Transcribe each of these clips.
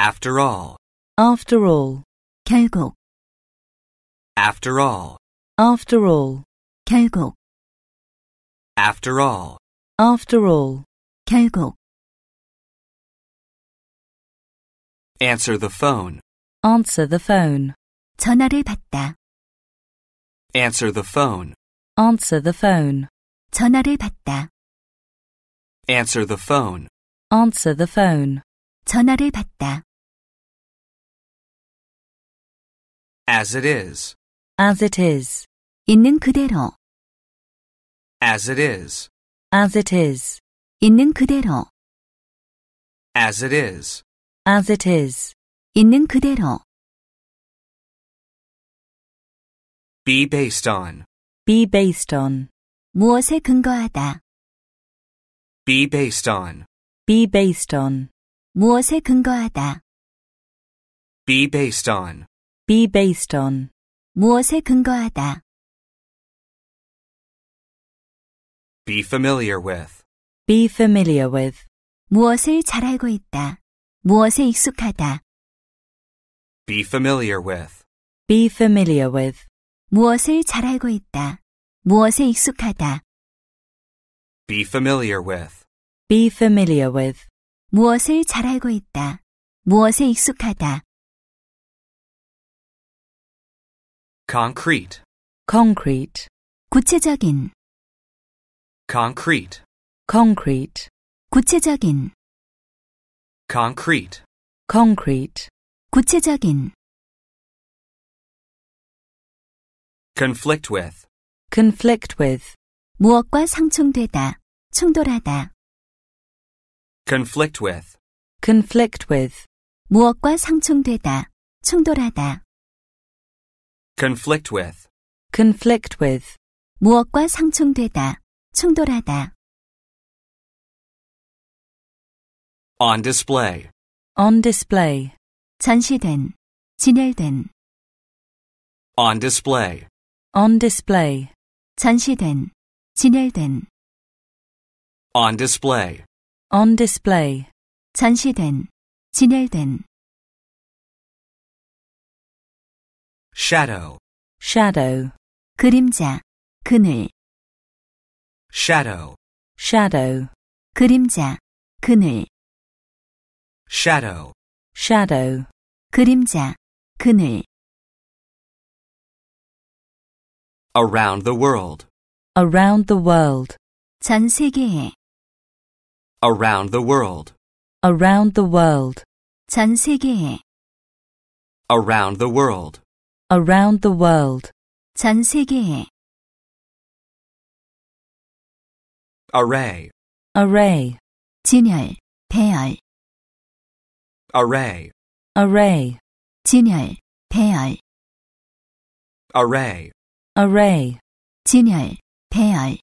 After all. After all. 결국. After all. After all. 결국. After all. After all. 결국. Answer the phone. Answer the phone. 전화를 받다. Answer the phone. Answer the phone. 전화를 받다. Answer the phone. Answer the phone. 전화를 받다. As it is. As it is. 있는 그대로. As it is. As it is. 있는 그대로. As it is. As it is. 있는 그대로. Be based on. Be based on. 무엇에 근거하다. Be based on. Be based on. 무엇에 근거하다. Be based on. be based on 무엇에 근거하다 be familiar with be familiar with 무엇을 잘 알고 있다 무엇에 익숙하다 be familiar with be familiar with 무엇을 잘 알고 있다 무엇에 익숙하다 be familiar with be familiar with 무엇을 잘 알고 있다 무엇에 익숙하다 concrete concrete 구체적인 concrete concrete 구체적인 concrete concrete 구체적인 conflict with conflict with 무엇과 상충되다 충돌하다 conflict with conflict with 무엇과 상충되다 충돌하다 conflict with, conflict with. 무엇과 상충되다, 충돌하다. on display, on display. 전시된, 진열된, on display, on display. 전시된, 진열된, on display, on display. 전시된, 진열된. shadow shadow 그림자 그늘 shadow shadow 그림자 그늘 shadow shadow 그림자 그늘 around the world around the world 전 세계에 around the world around the world 전 세계에 around the world around the world 전 세계에 array array 진열 배열 array array 진열 배열 array array 진열 배열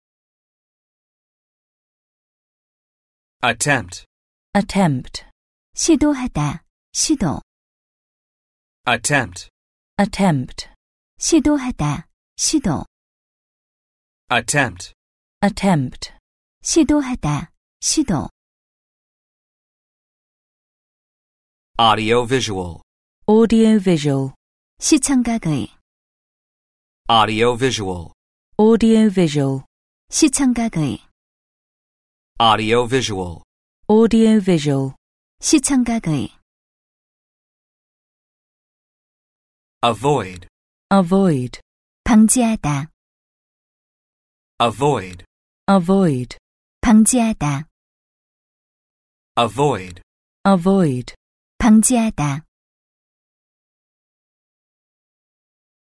attempt attempt 시도하다 시도 attempt attempt 시도하다 시도 attempt attempt 시도하다 시도 Audiovisual. Audiovisual. 시청각의 Audiovisual. Audiovisual. 시청각의 Audiovisual. Audiovisual. 시청각의 avoid avoid 방지하다 avoid avoid 방지하다 avoid avoid 방지하다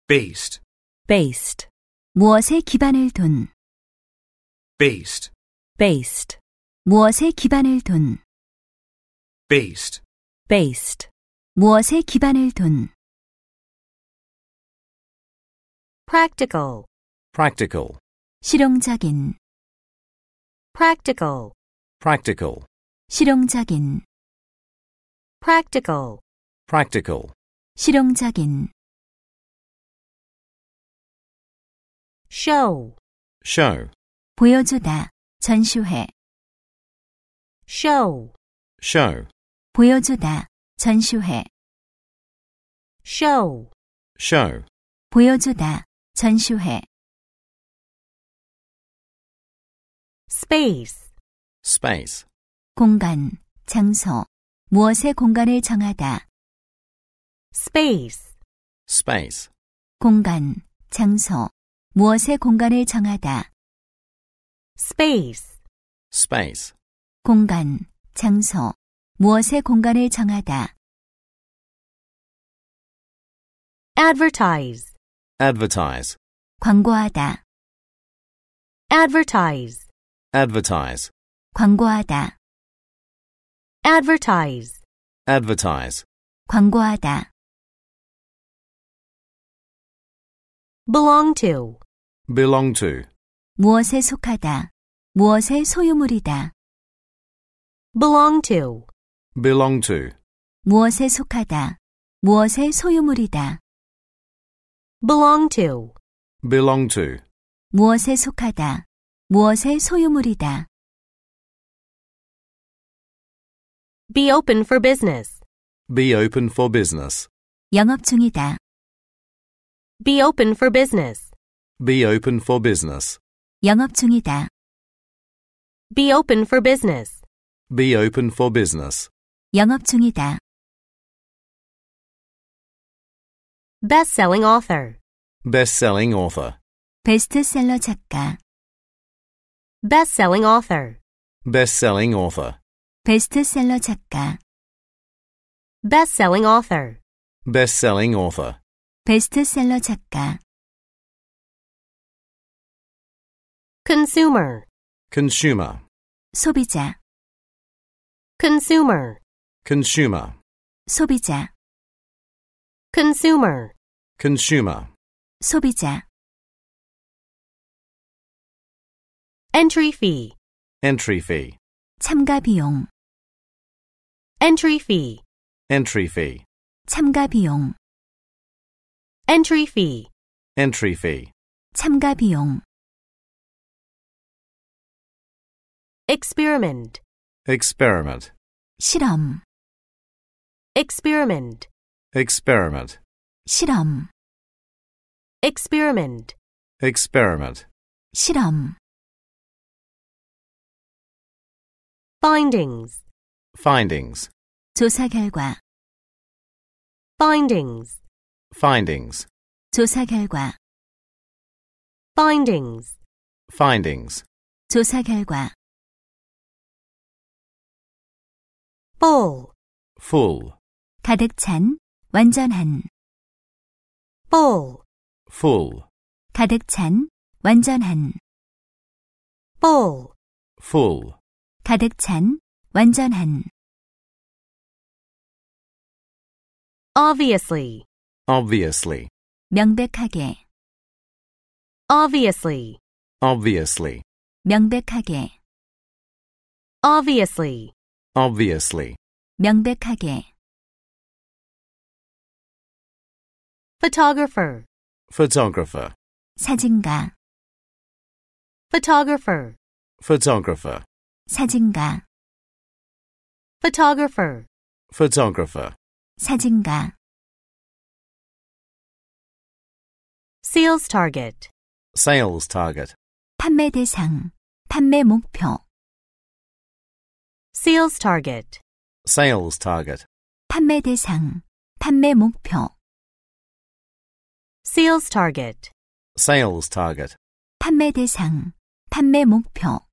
based based 무엇에 기반을 둔 based based 무엇에 기반을 둔 based based 무엇에 기반을 둔 practical, practical, 실용적인, practical, practical, 실용적인, practical, practical, 실용적인. show, show, 보여주다, 전시회. show, show, 보여주다, 전시회. show, show, 보여주다, 전시회 space space 공간, 장소, 무엇의 공간을 정하다 space space 공간, 장소, 무엇의 공간을 정하다 space space 공간, 장소, 무엇의 공간을 정하다 advertise advertise 광고하다 advertise advertise 광고하다 advertise advertise 광고하다 belong to belong to 무엇에 속하다 무엇의 소유물이다 belong to belong to 무엇에 속하다 무엇의 소유물이다 belong to belong to 무엇에 속하다 무엇의 소유물이다 be open for business be open for business 영업 중이다 be open for business be open for business 영업 중이다 be open for business be open for business 영업 중이다 best-selling author best-selling author 베스트셀러 작가 best-selling author best-selling author 베스트셀러 작가 best-selling author best-selling author 베스트셀러 작가 consumer consumer 소비자 consumer consumer 소비자 consumer, consumer, 소비자. entry fee, entry fee, 참가 비용, entry fee, entry fee, 참가 비용, entry fee, entry fee, 참가 비용. experiment, experiment, 실험, experiment, experiment 실험 experiment experiment 실험 findings findings 조사 결과 findings findings 조사 결과 findings findings 조사 결과 full full 가득 찬 완전한 full full 가득 찬 완전한 full full 가득 찬 완전한 obviously obviously 명백하게 obviously obviously 명백하게 obviously obviously 명백하게 photographer photographer 사진가 photographer photographer 사진가 photographer photographer 사진가 sales target sales target 판매 대상 판매 목표 sales target sales target 판매 대상 판매 목표 sales target. sales target. 판매 대상, 판매 목표.